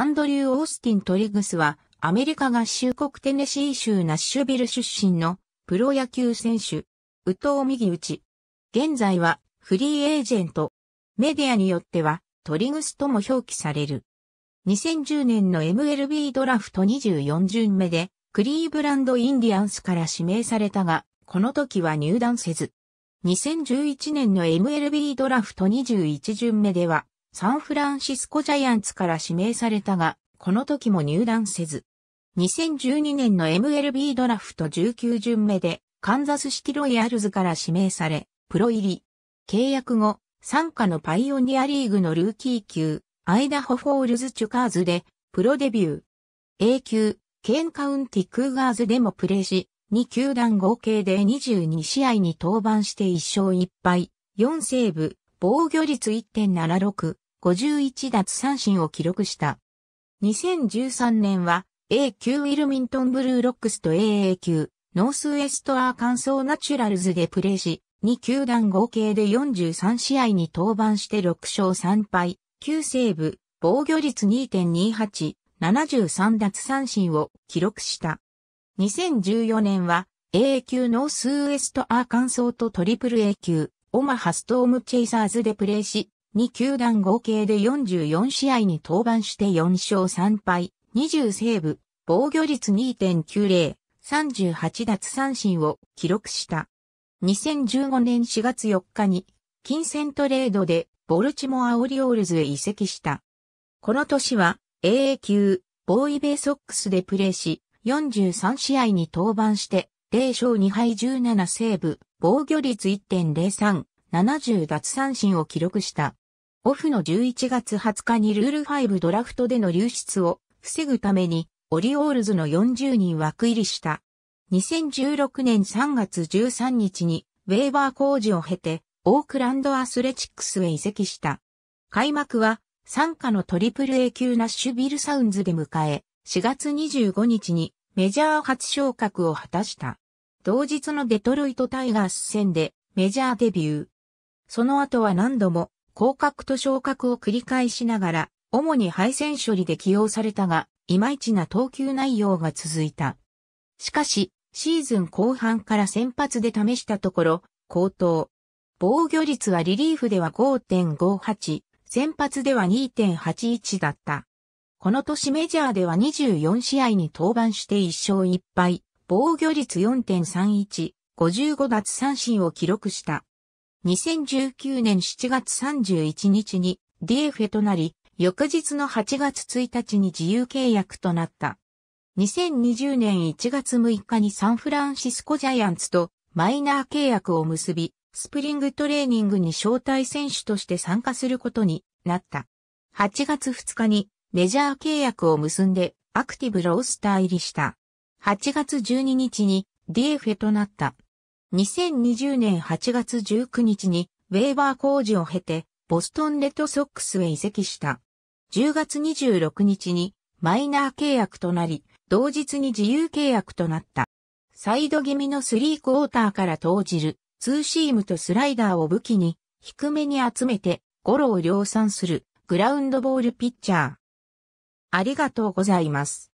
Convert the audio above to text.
アンドリュー・オースティン・トリグスは、アメリカ合衆国テネシー州ナッシュビル出身のプロ野球選手、宇藤右打ち。現在はフリーエージェント。メディアによってはトリグスとも表記される。2010年の MLB ドラフト24巡目でクリーブランドインディアンスから指名されたが、この時は入団せず。2011年の MLB ドラフト21巡目ではサンフランシスコジャイアンツから指名されたが、この時も入団せず。2012年の MLB ドラフト19巡目で、カンザスシティロイヤルズから指名され、プロ入り。契約後、参加のパイオニアリーグのルーキー級、アイダホフォールズチュカーズで、プロデビュー。A 級、ケンカウンティクーガーズでもプレーし、2球団合計で22試合に登板して1勝1敗、4セーブ、防御率1.76、51奪三振を記録した。2013年は A 級ウィルミントンブルーロックスと AA 級ノースウェストアーカンソーナチュラルズでプレーし、2球団合計で43試合に登板して6勝3敗、9セーブ、防御率2.28、73奪三振を記録した。2014年は AA 級ノースウエストアーカンソーとトリプル A 級オマハストームチェイサーズでプレーし、2球団合計で44試合に登板して4勝3敗、20セーブ、防御率2.90、38奪三振を記録した。2015年4月4日に、金銭トレードでボルチモアオリオールズへ移籍した。この年は AA 級ボーイベーソックスでプレーし、43試合に登板して0勝2敗17セーブ、防御率1.03、70奪三振を記録した。オフの11月20日にルール5ドラフトでの流出を防ぐために、オリオールズの40人枠入りした。2016年3月13日に、ウェーバー工事を経て、オークランドアスレチックスへ移籍した。開幕は、参加のトリプル A 級ナッシュビルサウンズで迎え、4月25日にメジャー初昇格を果たした。同日のデトロイトタイガース戦でメジャーデビュー。その後は何度も降格と昇格を繰り返しながら、主に敗戦処理で起用されたが、いまいちな投球内容が続いた。しかし、シーズン後半から先発で試したところ、高騰。防御率はリリーフでは5.58、先発では2.81だった。この年メジャーでは24試合に登板して1勝1敗、防御率4.31、55奪三振を記録した。2019年7月31日に DF となり、翌日の8月1日に自由契約となった。2020年1月6日にサンフランシスコジャイアンツとマイナー契約を結び、スプリングトレーニングに招待選手として参加することになった。8月2日にメジャー契約を結んでアクティブロースター入りした。8月12日に DFA となった。2020年8月19日にウェーバー工事を経てボストンレッドソックスへ移籍した。10月26日にマイナー契約となり、同日に自由契約となった。サイド気味のスリークォーターから投じるツーシームとスライダーを武器に低めに集めてゴロを量産するグラウンドボールピッチャー。ありがとうございます。